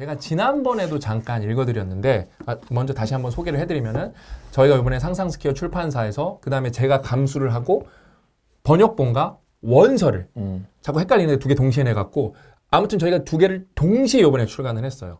제가 지난번에도 잠깐 읽어드렸는데 아, 먼저 다시 한번 소개를 해드리면은 저희가 이번에 상상스퀘어 출판사에서 그 다음에 제가 감수를 하고 번역본과 원서를 음. 자꾸 헷갈리는데 두 개 동시에 내갖고 아무튼 저희가 두 개를 동시에 이번에 출간을 했어요.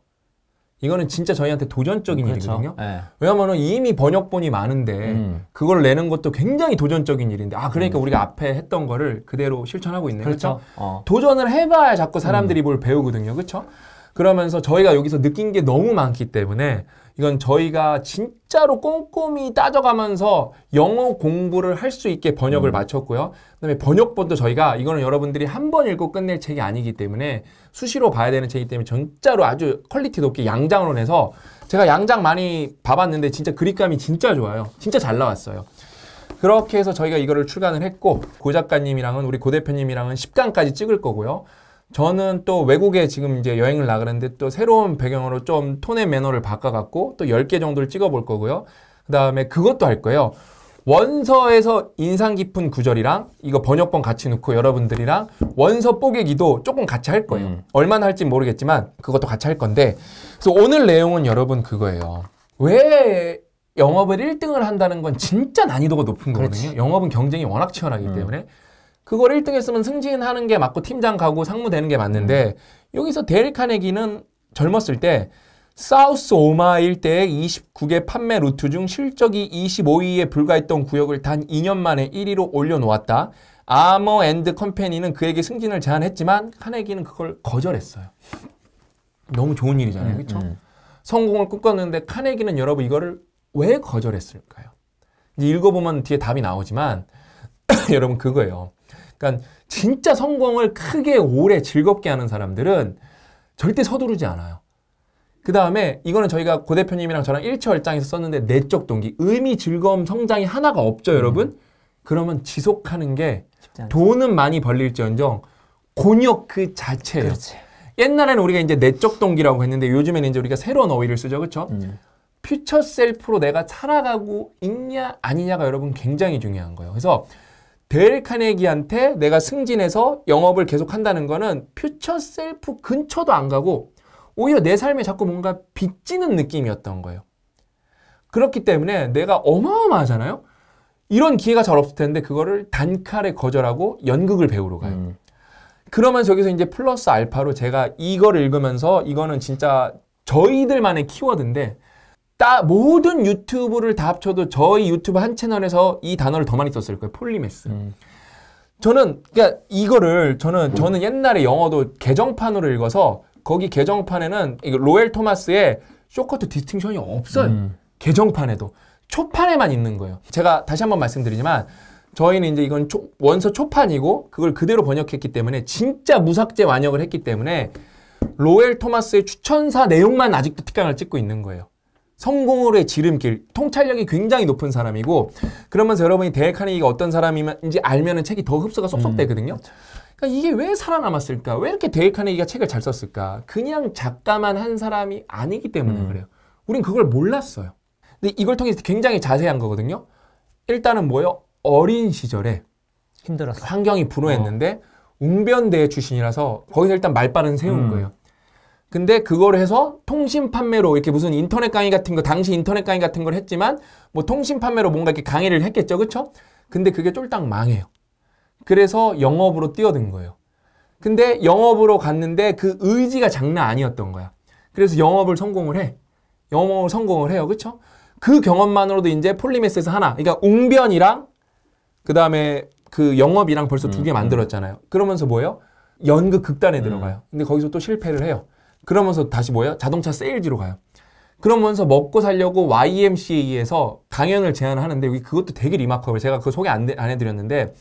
이거는 진짜 저희한테 도전적인 그렇죠. 일이거든요. 네. 예. 왜냐하면 이미 번역본이 많은데 음. 그걸 내는 것도 굉장히 도전적인 일인데 아 그러니까 음. 우리가 앞에 했던 거를 그대로 실천하고 있네요. 그렇죠. 그렇죠? 어. 도전을 해봐야 자꾸 사람들이 음. 뭘 배우거든요. 그렇죠? 그러면서 저희가 여기서 느낀 게 너무 많기 때문에 이건 저희가 진짜로 꼼꼼히 따져가면서 영어 공부를 할 수 있게 번역을 음. 마쳤고요. 그다음에 번역본도 저희가 이거는 여러분들이 한 번 읽고 끝낼 책이 아니기 때문에 수시로 봐야 되는 책이기 때문에 진짜로 아주 퀄리티 높게 양장으로 내서 제가 양장 많이 봐봤는데 진짜 그립감이 진짜 좋아요. 진짜 잘 나왔어요. 그렇게 해서 저희가 이거를 출간을 했고 고 작가님이랑은 우리 고 대표님이랑은 10강까지 찍을 거고요. 저는 또 외국에 지금 이제 여행을 나가는데 또 새로운 배경으로 좀 톤의 매너를 바꿔갖고 또 10개 정도를 찍어볼 거고요. 그 다음에 그것도 할 거예요. 원서에서 인상 깊은 구절이랑 이거 번역본 같이 넣고 여러분들이랑 원서 뽀개기도 조금 같이 할 거예요. 음. 얼마나 할지 모르겠지만 그것도 같이 할 건데 그래서 오늘 내용은 여러분 그거예요. 왜 영업을 1등을 한다는 건 진짜 난이도가 높은 거거든요. 그렇지. 영업은 경쟁이 워낙 치열하기 음. 때문에 그걸 1등 했으면 승진하는 게 맞고 팀장 가고 상무 되는 게 맞는데 음. 여기서 데일 카네기는 젊었을 때 사우스 오마일 때의 29개 판매 루트 중 실적이 25위에 불과했던 구역을 단 2년 만에 1위로 올려놓았다. 아머 앤드 컴퍼니는 그에게 승진을 제안했지만 카네기는 그걸 거절했어요. 너무 좋은 일이잖아요. 그렇죠? 음. 성공을 꿈꿨는데 카네기는 여러분 이거를 왜 거절했을까요? 이제 읽어보면 뒤에 답이 나오지만 여러분 그거예요. 그러니까 진짜 성공을 크게 오래 즐겁게 하는 사람들은 절대 서두르지 않아요. 그 다음에 이거는 저희가 고 대표님이랑 저랑 일치월장에서 썼는데 내적 동기, 의미, 즐거움, 성장이 하나가 없죠, 여러분? 음. 그러면 지속하는 게 돈은 많이 벌릴지언정 곤욕 그 자체예요. 그렇지. 옛날에는 우리가 이제 내적 동기라고 했는데 요즘에는 이제 우리가 새로운 어휘를 쓰죠, 그렇죠? 음. 퓨처 셀프로 내가 살아가고 있냐 아니냐가 여러분 굉장히 중요한 거예요. 그래서 델 카네기한테 내가 승진해서 영업을 계속한다는 거는 퓨처 셀프 근처도 안 가고 오히려 내 삶에 자꾸 뭔가 빚지는 느낌이었던 거예요. 그렇기 때문에 내가 어마어마하잖아요. 이런 기회가 잘 없을 텐데 그거를 단칼에 거절하고 연극을 배우러 가요. 음. 그러면저기서 이제 플러스 알파로 제가 이걸 읽으면서 이거는 진짜 저희들만의 키워드인데 따, 모든 유튜브를 다 합쳐도 저희 유튜브 한 채널에서 이 단어를 더 많이 썼을 거예요. 폴리메스. 음. 저는 그러니까 이거를 저는 저는 옛날에 영어도 개정판으로 읽어서 거기 개정판에는 로엘 토마스의 쇼커트 디스팅션이 없어요. 음. 개정판에도 초판에만 있는 거예요. 제가 다시 한번 말씀드리지만 저희는 이제 이건 초, 원서 초판이고 그걸 그대로 번역했기 때문에 진짜 무삭제 완역을 했기 때문에 로엘 토마스의 추천사 내용만 아직도 특강을 찍고 있는 거예요. 성공으로의 지름길, 통찰력이 굉장히 높은 사람이고 그러면서 여러분이 데일 카네기가 어떤 사람인지 알면은 책이 더 흡수가 쏙쏙 음. 되거든요. 음, 그러니까 이게 왜 살아남았을까? 왜 이렇게 데일 카네기가 책을 잘 썼을까? 그냥 작가만 한 사람이 아니기 때문에 음. 그래요. 우린 그걸 몰랐어요. 근데 이걸 통해서 굉장히 자세한 거거든요. 일단은 뭐요? 예 어린 시절에 힘들었어. 환경이 불호했는데 어. 웅변대 출신이라서 거기서 일단 말빠른 세운 음. 거예요. 근데 그걸 해서 통신 판매로 이렇게 무슨 인터넷 강의 같은 거 당시 인터넷 강의 같은 걸 했지만 뭐 통신 판매로 뭔가 이렇게 강의를 했겠죠. 그쵸 근데 그게 쫄딱 망해요. 그래서 영업으로 뛰어든 거예요. 근데 영업으로 갔는데 그 의지가 장난 아니었던 거야. 그래서 영업을 성공을 해. 영업을 성공을 해요. 그쵸그 경험만으로도 이제 폴리메스에서 하나. 그러니까 웅변이랑 그다음에 그 영업이랑 벌써 음, 두개 음. 만들었잖아요. 그러면서 뭐예요? 연극 극단에 음. 들어가요. 근데 거기서 또 실패를 해요. 그러면서 다시 뭐예요? 자동차 세일즈로 가요. 그러면서 먹고 살려고 YMCA에서 강연을 제안하는데 여기 그것도 되게 리마커블. 제가 그 소개 안, 안 해드렸는데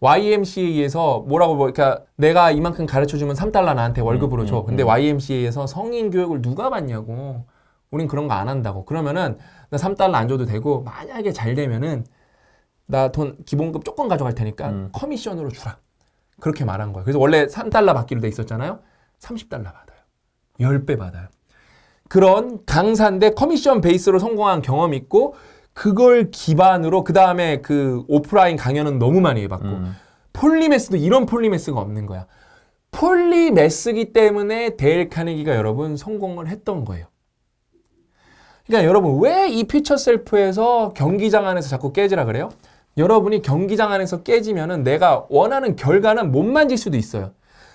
YMCA에서 뭐라고 뭐 그러니까 내가 이만큼 가르쳐 주면 3달러 나한테 월급으로 음, 줘. 음, 근데 음. YMCA에서 성인 교육을 누가 받냐고. 우린 그런 거 안 한다고. 그러면은 나 3달러 안 줘도 되고 만약에 잘 되면은 나 돈 기본급 조금 가져갈 테니까 음. 커미션으로 주라. 그렇게 말한 거예요. 그래서 원래 3달러 받기로 돼 있었잖아요. 30달러 받아. 10배 받아요. 그런 강사인데 커미션 베이스로 성공한 경험이 있고 그걸 기반으로 그 다음에 그 오프라인 강연은 너무 많이 해봤고 음. 폴리메스도 이런 폴리메스가 없는 거야. 폴리메스기 때문에 데일 카네기가 여러분 성공을 했던 거예요. 그러니까 여러분 왜 이 퓨처 셀프에서 경기장 안에서 자꾸 깨지라 그래요? 여러분이 경기장 안에서 깨지면은 내가 원하는 결과는 못 만질 수도 있어요.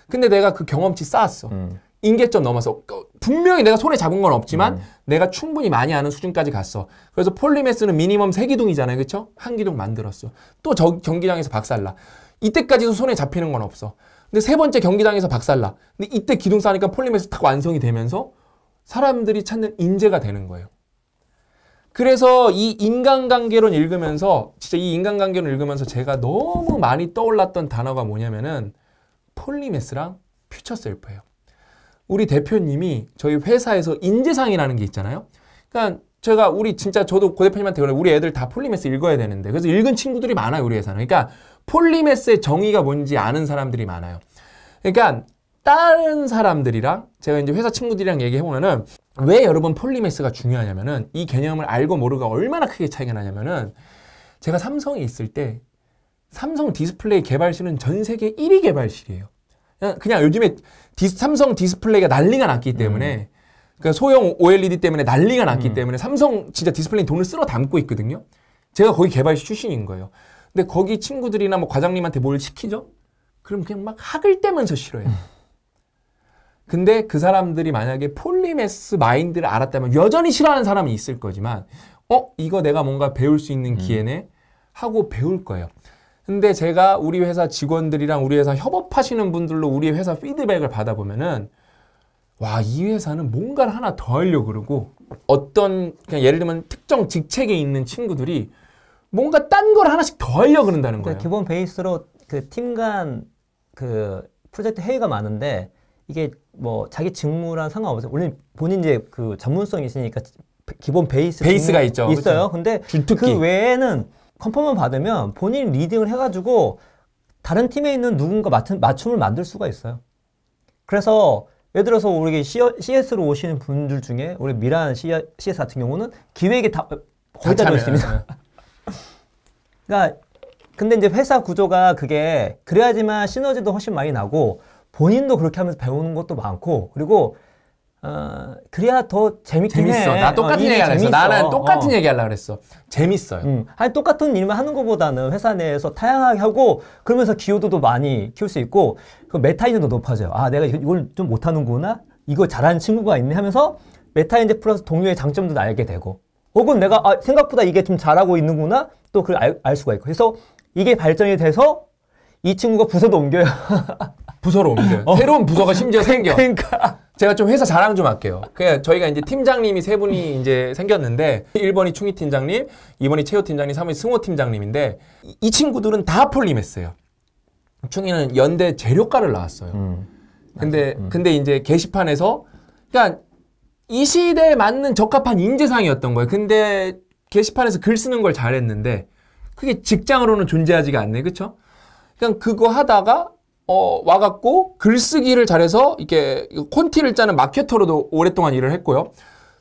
근데 내가 그 경험치 쌓았어. 음. 인계점 넘어서 그 분명히 내가 손에 잡은 건 없지만 음. 내가 충분히 많이 아는 수준까지 갔어. 그래서 폴리메스는 미니멈 3기둥이잖아요 그렇죠? 한 기둥 만들었어. 또 저, 경기장에서 박살나. 이때까지도 손에 잡히는 건 없어. 근데 세 번째 경기장에서 박살나. 근데 이때 기둥 싸니까 폴리메스 탁 완성이 되면서 사람들이 찾는 인재가 되는 거예요. 그래서 이 인간관계론 읽으면서 진짜 이 인간관계론 읽으면서 제가 너무 많이 떠올랐던 단어가 뭐냐면은 폴리메스랑 퓨처셀프예요. 우리 대표님이 저희 회사에서 인재상이라는 게 있잖아요. 그러니까 제가 우리 진짜 저도 고 대표님한테 그래 우리 애들 다 폴리메스 읽어야 되는데 그래서 읽은 친구들이 많아요 우리 회사는. 그러니까 폴리메스의 정의가 뭔지 아는 사람들이 많아요. 그러니까 다른 사람들이랑 제가 이제 회사 친구들이랑 얘기해 보면은 왜 여러분 폴리메스가 중요하냐면은 이 개념을 알고 모르고 얼마나 크게 차이가 나냐면은 제가 삼성에 있을 때 삼성 디스플레이 개발실은 전 세계 1위 개발실이에요. 그냥 요즘에 디스, 삼성 디스플레이가 난리가 났기 때문에 음. 그 소형 OLED 때문에 난리가 났기 음. 때문에 삼성 진짜 디스플레이 돈을 쓸어 담고 있거든요. 제가 거기 개발 출신인 거예요. 근데 거기 친구들이나 뭐 과장님한테 뭘 시키죠? 그럼 그냥 막 학을 떼면서 싫어요. 해 음. 근데 그 사람들이 만약에 폴리메스 마인드를 알았다면 여전히 싫어하는 사람이 있을 거지만 어 이거 내가 뭔가 배울 수 있는 음. 기회네 하고 배울 거예요. 근데 제가 우리 회사 직원들이랑 우리 회사 협업하시는 분들로 우리 회사 피드백을 받아보면은 와, 이 회사는 뭔가를 하나 더 하려고 그러고 어떤 그냥 예를 들면 특정 직책에 있는 친구들이 뭔가 딴 걸 하나씩 더 하려고 그런다는 거예요. 기본 베이스로 그팀간그 프로젝트 회의가 많은데 이게 뭐 자기 직무랑 상관없어요. 원래 본인 이제 그 전문성이 있으니까 기본 베이스 베이스가 있죠. 있어요. 그렇죠. 근데 주특기. 그 외에는 컨펌을 받으면 본인 리딩을 해가지고 다른 팀에 있는 누군가 맞춤을 만들 수가 있어요. 그래서 예를 들어서 우리 CS로 오시는 분들 중에 우리 미란 CS 같은 경우는 기획이 다 거의 다 들어있습니다. 네. 그러니까 근데 이제 회사 구조가 그게 그래야지만 시너지도 훨씬 많이 나고 본인도 그렇게 하면서 배우는 것도 많고 그리고 어, 그래야 더 재밌긴 재밌어. 해. 나 어, 똑같은 어, 얘기 하려고 했어. 나는 똑같은 어. 얘기 하려고 그랬어. 재밌어요. 음. 아니, 똑같은 일만 하는 것보다는 회사 내에서 다양하게 하고, 그러면서 기여도도 많이 키울 수 있고, 그 메타인도 높아져요. 아, 내가 이걸 좀 못하는구나? 이거 잘하는 친구가 있네 하면서, 메타인제 플러스 동료의 장점도 알게 되고, 혹은 내가 아, 생각보다 이게 좀 잘하고 있는구나? 또 그걸 알, 알 수가 있고. 그래서 이게 발전이 돼서, 이 친구가 부서도 옮겨요. 부서로 옮겨요. 어. 새로운 부서가 심지어 그러니까. 생겨. 그러니까. 제가 좀 회사 자랑 좀 할게요. 그 저희가 이제 팀장님이 세 분이 이제 생겼는데 1번이 충희 팀장님, 2번이 채호 팀장님, 3번이 승호 팀장님인데 이 친구들은 다 폴림했어요. 충희는 연대 재료과를 나왔어요. 음, 근데 음. 근데 이제 게시판에서 그러니까 이 시대에 맞는 적합한 인재상이었던 거예요. 근데 게시판에서 글 쓰는 걸 잘했는데 그게 직장으로는 존재하지가 않네. 그렇죠? 그냥 그러니까 그거 하다가 어, 와갖고 글쓰기를 잘해서 이렇게 콘티를 짜는 마케터로도 오랫동안 일을 했고요.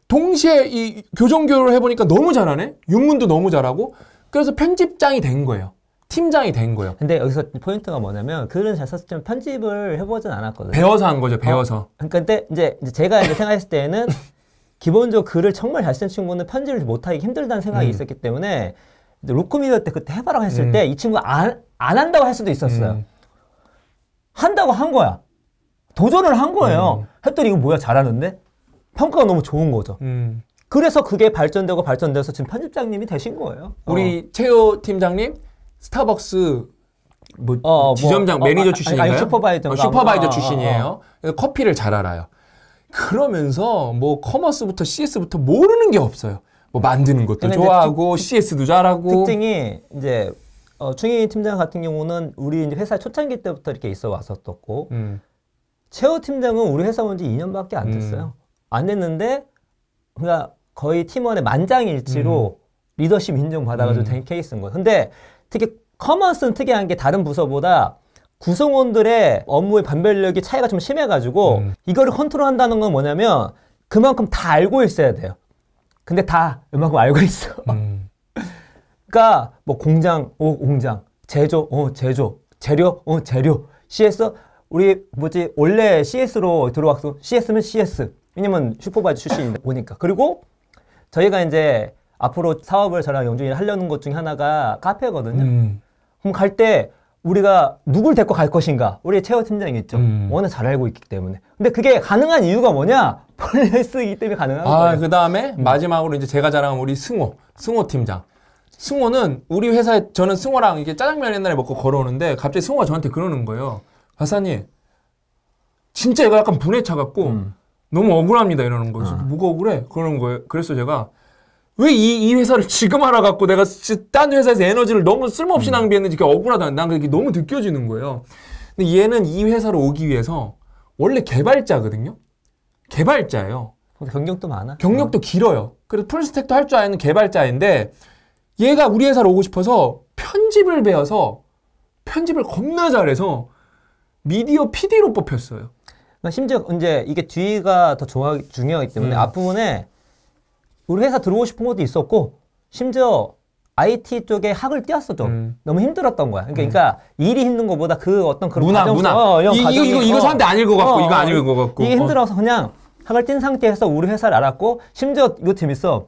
동시에 이 교정교육을 해보니까 너무 잘하네? 윤문도 너무 잘하고 그래서 편집장이 된 거예요. 팀장이 된 거예요. 근데 여기서 포인트가 뭐냐면 글은 잘 썼지만 편집을 해보진 않았거든요. 배워서 한 거죠, 어, 배워서. 어, 근데 이제 제가 이제 생각했을 때는 기본적으로 글을 정말 잘 쓴 친구는 편집을 못하기 힘들다는 생각이 음. 있었기 때문에 로코미디어 때 그때 해봐라고 했을 음. 때이 친구가 안, 안 한다고 할 수도 있었어요. 음. 한다고 한 거야. 도전을 한 거예요. 음. 했더니 이거 뭐야 잘하는데? 평가가 너무 좋은 거죠. 음. 그래서 그게 발전되고 발전돼서 지금 편집장님이 되신 거예요. 우리 어. 최호 팀장님 스타벅스 뭐 어, 뭐, 지점장 뭐, 매니저 출신인가요? 아니, 어, 슈퍼바이저. 슈퍼바이저 아, 아, 출신이에요. 그 커피를 잘 알아요. 그러면서 뭐 커머스부터 CS부터 모르는 게 없어요. 뭐 만드는 것도 좋아하고 특, CS도 잘하고 특징이 이제 어, 중인 팀장 같은 경우는 우리 이제 회사 초창기 때부터 이렇게 있어 왔었었고 음. 최호 팀장은 우리 회사 온 지 2년밖에 안 음. 됐어요. 음. 안 됐는데 그러니까 거의 팀원의 만장일치로 음. 리더십 인정받아가지고 음. 된 케이스인 거예요. 근데 특히 커머스는 특이한 게 다른 부서보다 구성원들의 업무의 반별력이 차이가 좀 심해가지고 음. 이거를 컨트롤한다는 건 뭐냐면 그만큼 다 알고 있어야 돼요. 근데 다웬만큼 알고 있어. 그러니까 뭐 공장, 어 공장, 제조, 어 제조, 재료, 어 재료. CS 우리 뭐지 원래 CS로 들어왔어. CS면 CS. 왜냐면 슈퍼바이저 출신이다 보니까. 그리고 저희가 이제 앞으로 사업을 저랑 영준이 하려는 것 중에 하나가 카페거든요. 음. 그럼 갈 때 우리가 누굴 데리고 갈 것인가? 우리 최호 팀장이 겠죠 음. 워낙 잘 알고 있기 때문에. 근데 그게 가능한 이유가 뭐냐? 폴레스이기 때문에 가능한 아, 거예요. 그 다음에 음. 마지막으로 이제 제가 자랑한 우리 승호, 승호 팀장. 승호는 우리 회사에 저는 승호랑 이게 짜장면 옛날에 먹고 걸어오는데 갑자기 승호가 저한테 그러는 거예요. 박사님, 진짜 얘가 약간 분에 차갖고 음. 너무 억울합니다 이러는 거죠. 아. 뭐가 억울해? 그러는 거예요. 그래서 제가 왜 이이 이 회사를 지금 알아갖고 내가 딴 회사에서 에너지를 너무 쓸모없이 음. 낭비했는지 그게 억울하다. 난 그게 너무 느껴지는 거예요. 근데 얘는 이 회사로 오기 위해서 원래 개발자거든요. 개발자예요. 경력도 많아. 경력도 어. 길어요. 그래서 풀스택도 할 줄 아는 개발자인데 얘가 우리 회사로 오고 싶어서 편집을 배워서 편집을 겁나 잘해서 미디어 PD로 뽑혔어요. 그러니까 심지어 이제 이게 뒤가 더중요하기 때문에 음. 앞부분에 우리 회사 들어오고 싶은 것도 있었고 심지어 IT 쪽에 학을 띄었어도 음. 너무 힘들었던 거야. 그러니까, 음. 그러니까 일이 힘든 것보다 그 어떤 그런 문화, 과정, 문화. 어, 이, 거 이거 이거 어. 사람들 안 읽어 갖고 어, 이거 안 읽어 갖고 이게 어. 힘들어서 그냥 학을 띈 상태에서 우리 회사를 알았고 심지어 이거 재밌어.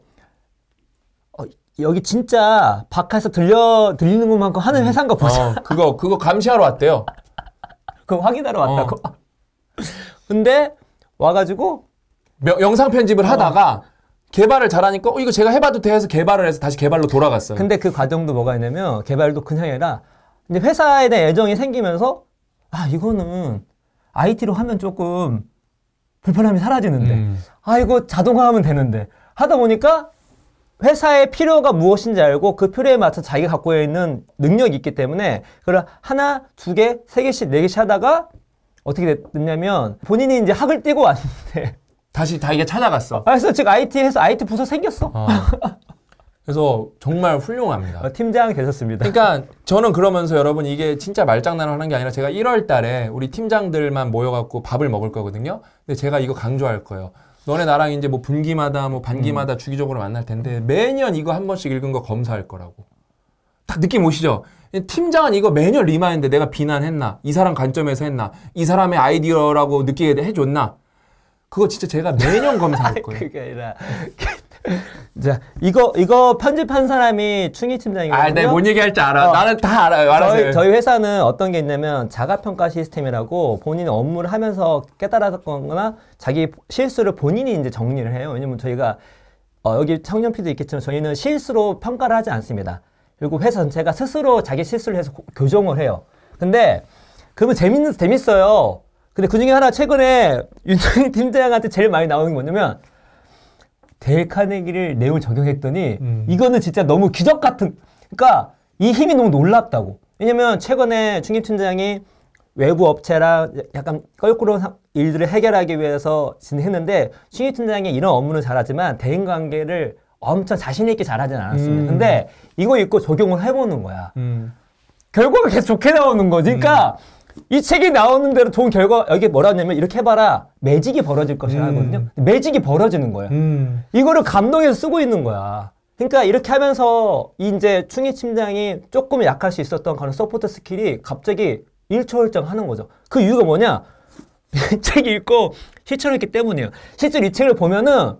여기 진짜 밖에서 들려 들리는 것만큼 하는 음. 회사인가 보자. 어, 그거 그거 감시하러 왔대요. 그거 확인하러 왔다고. 어. 근데 와가지고 명, 영상 편집을 어. 하다가 개발을 잘하니까 어, 이거 제가 해봐도 돼 해서 개발을 해서 다시 개발로 돌아갔어요. 근데 그 과정도 뭐가 있냐면 개발도 그냥 아니라 이제 회사에 대한 애정이 생기면서 아 이거는 IT로 하면 조금 불편함이 사라지는데 음. 아 이거 자동화하면 되는데 하다 보니까 회사의 필요가 무엇인지 알고 그 필요에 맞춰 자기가 갖고 있는 능력이 있기 때문에 그걸 하나, 두 개, 세 개씩, 네 개씩 하다가 어떻게 됐냐면 본인이 이제 학을 띄고 왔는데 다시 자기가 찾아갔어. 아, 그래서 지금 IT에서 IT 부서 생겼어. 어. 그래서 정말 훌륭합니다. 아, 팀장 되셨습니다. 그러니까 저는 그러면서 여러분 이게 진짜 말장난을 하는 게 아니라 제가 1월 달에 우리 팀장들만 모여갖고 밥을 먹을 거거든요. 근데 제가 이거 강조할 거예요. 너네 나랑 이제 뭐 분기마다 뭐 반기마다 음. 주기적으로 만날 텐데 매년 이거 한 번씩 읽은 거 검사할 거라고. 딱 느낌 오시죠? 팀장은 이거 매년 리마인드 내가 비난했나? 이 사람 관점에서 했나? 이 사람의 아이디어라고 느끼게 해줬나? 그거 진짜 제가 매년 검사할 거예요. 그게 아니라 자, 이거 이거 편집한 사람이 충희 팀장이거든요. 아, 내뭔 네, 얘기할지 알아. 어, 나는 다 알아요. 알아세 저희, 저희, 회사는 어떤 게 있냐면 자가 평가 시스템이라고 본인 업무를 하면서 깨달았거나 자기 실수를 본인이 이제 정리를 해요. 왜냐면 저희가 어, 여기 청년 피도 있겠지만 저희는 실수로 평가를 하지 않습니다. 그리고 회사 전체가 스스로 자기 실수를 해서 고, 교정을 해요. 근데 그러면 재밌는 재밌어요. 근데 그 중에 하나 최근에 윤정희 팀장한테 제일 많이 나오는 게 뭐냐면 델 카네기를 내용을 적용했더니 음. 이거는 진짜 너무 기적 같은 그러니까 이 힘이 너무 놀랍다고 왜냐면 최근에 중립팀장이 외부 업체랑 약간 껄끄러운 일들을 해결하기 위해서 진행했는데 중립팀장이 이런 업무는 잘하지만 대인관계를 엄청 자신있게 잘하진 않았습니다 음. 근데 이거 읽고 적용을 해보는 거야 음. 결과가 계속 좋게 나오는 거지 그러니까 음. 이 책이 나오는 대로 좋은 결과 여기 뭐라냐면 이렇게 해봐라 매직이 벌어질 것이라 음. 하거든요. 매직이 벌어지는 거야. 음. 이거를 감동해서 쓰고 있는 거야. 그러니까 이렇게 하면서 이제 충이 침장이 조금 약할 수 있었던 그런 서포트 스킬이 갑자기 일초월정 하는 거죠. 그 이유가 뭐냐? 책 읽고 실천했기 을 때문이에요. 실제로 이 책을 보면은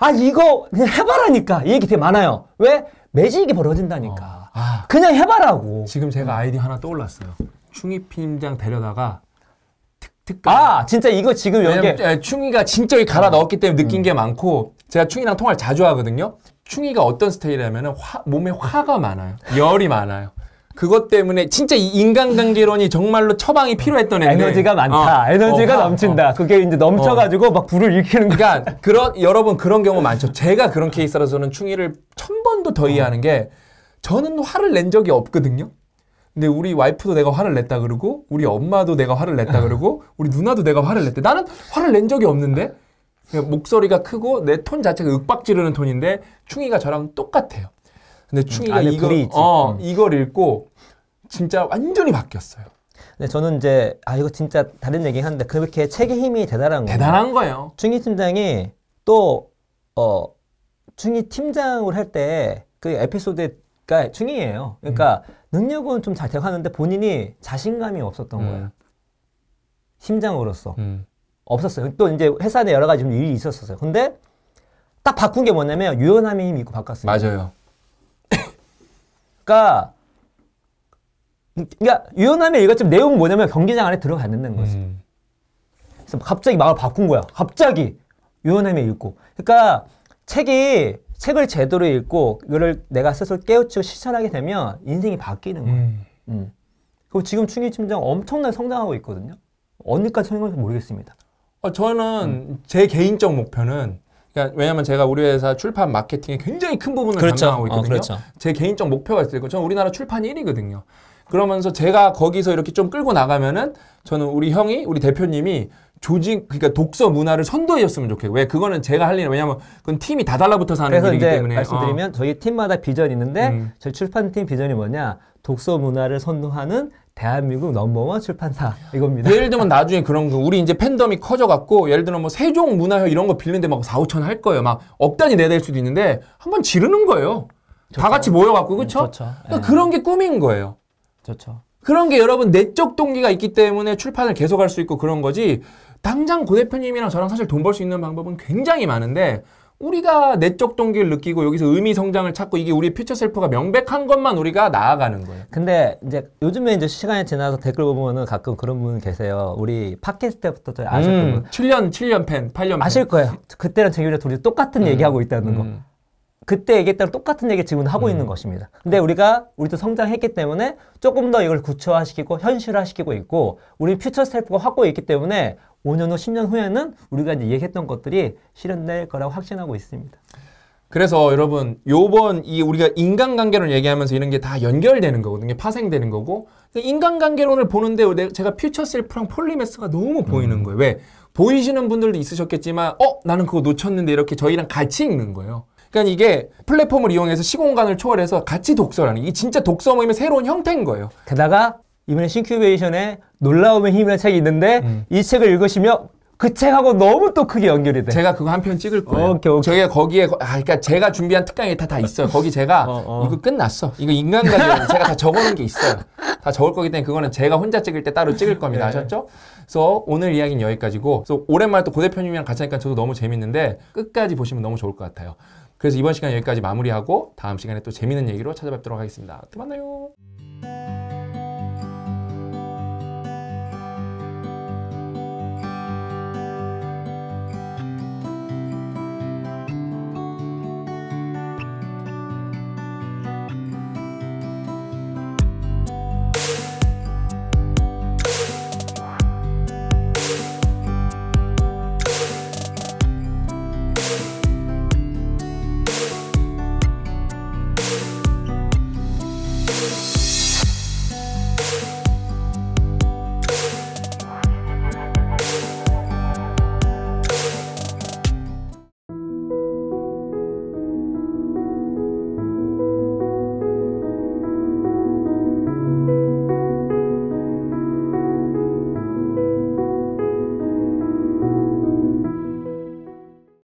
아 이거 그냥 해봐라니까 이 얘기 되게 많아요. 왜? 매직이 벌어진다니까. 어. 아, 그냥 해봐라고. 지금 제가 아이디 하나 떠올랐어요. 충희 팀장 데려다가 특특아 진짜 이거 지금 여기 왜 예, 충이가 진짜 갈아 넣었기 때문에 느낀 음. 게 많고 제가 충이랑 통화를 자주 하거든요 충이가 어떤 스타일이냐면 은 화, 몸에 화가 많아요 열이 많아요 그것 때문에 진짜 이 인간관계론이 정말로 처방이 필요했던 애인데 에너지가 많다. 어. 어 에너지가 어, 넘친다. 어. 그게 이제 넘쳐가지고 어. 막 불을 일으키는 거야. 그러니까 그런 여러분 그런 경우 많죠. 제가 그런 케이스라서는 충이를 천 번도 더 이해하는 게 저는 화를 낸 적이 없거든요. 근데 우리 와이프도 내가 화를 냈다 그러고 우리 엄마도 내가 화를 냈다 그러고 우리 누나도 내가 화를 냈대. 나는 화를 낸 적이 없는데 목소리가 크고 내 톤 자체가 윽박 지르는 톤인데 충이가 저랑 똑같아요. 근데 충이가 음, 이거 어, 음. 이걸 읽고 진짜 완전히 바뀌었어요. 근데 저는 이제 아 이거 진짜 다른 얘기 하는데 그렇게 책의 힘이 대단한 거예요. 대단한 거예요. 충희 팀장이 또 어 충희 팀장을 할 때 그 에피소드가 충이에요. 그러니까 음. 능력은 좀잘 돼가는데 본인이 자신감이 없었던 음. 거예요. 심장으로서. 음. 없었어요. 또 이제 회사 내 여러 가지 좀 일이 있었었어요. 근데 딱 바꾼 게 뭐냐면 유연함이 있고 바꿨어요. 맞아요. 그러니까 그러니까 유연함의 이가좀 내용은 뭐냐면 경기장 안에 들어갔는 거지. 음. 그래서 갑자기 마음을 바꾼 거야. 갑자기 유연함의 읽고. 그러니까 책이 책을 제대로 읽고 그를 내가 스스로 깨우치고 실천하게 되면 인생이 바뀌는 거예요. 음. 음. 그리고 지금 충희 팀장 엄청난 성장하고 있거든요. 어느까지 성장할지 모르겠습니다. 어, 저는 음. 제 개인적 목표는 그러니까 왜냐하면 제가 우리 회사 출판 마케팅에 굉장히 큰 부분을 그렇죠. 담당하고 어, 있거든요. 어, 그렇죠. 제 개인적 목표가 있어요. 저는 우리나라 출판 1위거든요. 그러면서 제가 거기서 이렇게 좀 끌고 나가면은 저는 우리 형이 우리 대표님이 조직 그러니까 독서 문화를 선도해줬으면 좋겠고 왜 그거는 제가 할 일은 왜냐면 그건 팀이 다 달라붙어서 하는 그 일이기 때문에 말씀드리면 어. 저희 팀마다 비전이 있는데 음. 저희 출판팀 비전이 뭐냐 독서 문화를 선도하는 대한민국 넘버원 출판사 이겁니다. 예를 들면 나중에 그런 거 우리 이제 팬덤이 커져갖고 예를 들면 뭐 세종 문화회 이런 거 빌리는데 막 4, 5천 할 거예요. 막 억단이 내될 수도 있는데 한번 지르는 거예요. 좋죠. 다 같이 모여갖고 그렇죠? 그러니까 그런 예. 게 꿈인 거예요. 좋죠. 그런 게 여러분 내적 동기가 있기 때문에 출판을 계속할 수 있고 그런 거지 당장 고 대표님이랑 저랑 사실 돈 벌 수 있는 방법은 굉장히 많은데 우리가 내적 동기를 느끼고 여기서 의미 성장을 찾고 이게 우리의 퓨처 셀프가 명백한 것만 우리가 나아가는 거예요. 근데 이제 요즘에 이제 시간이 지나서 댓글 보면은 가끔 그런 분 계세요. 우리 팟캐스트 때부터 아셨던 음, 분. 7년, 7년 팬, 8년 팬. 아실 거예요. 그때랑 재규랑 둘이 똑같은 음, 얘기하고 있다는 음. 거. 그때 얘기했던 똑같은 얘기 지금 하고 음. 있는 것입니다. 근데 우리가 우리도 성장했기 때문에 조금 더 이걸 구체화시키고 현실화시키고 있고 우리 퓨처 셀프가 확고히 있기 때문에 5년 후, 10년 후에는 우리가 이제 얘기했던 것들이 실현될 거라고 확신하고 있습니다. 그래서 여러분 요번 이 우리가 인간관계론 얘기하면서 이런 게 다 연결되는 거거든요 파생되는 거고 인간관계론을 보는데 제가 퓨처 셀프랑 폴리메스가 너무 보이는 음. 거예요 왜 보이시는 분들도 있으셨겠지만 어 나는 그거 놓쳤는데 이렇게 저희랑 같이 읽는 거예요 그러니까 이게 플랫폼을 이용해서 시공간을 초월해서 같이 독서라는 이게 진짜 독서 모임의 새로운 형태인 거예요. 게다가 이번에 싱큐베이션에 놀라움의 힘이라는 책이 있는데 음. 이 책을 읽으시면그 책하고 너무 또 크게 연결이 돼. 제가 그거 한 편 찍을 거예요. 오케이, 오케이. 저게 거기에 아 그러니까 제가 준비한 특강이 다 다 있어요. 거기 제가 어, 어. 이거 끝났어. 이거 인간관련 제가 다 적어놓은 게 있어요. 다 적을 거기 때문에 그거는 제가 혼자 찍을 때 따로 찍을 겁니다. 네. 아셨죠? 그래서 오늘 이야기는 여기까지고 그래서 오랜만에 또고 대표님이랑 같이 하니까 저도 너무 재밌는데 끝까지 보시면 너무 좋을 것 같아요. 그래서 이번 시간 여기까지 마무리하고 다음 시간에 또 재밌는 얘기로 찾아뵙도록 하겠습니다. 또 만나요.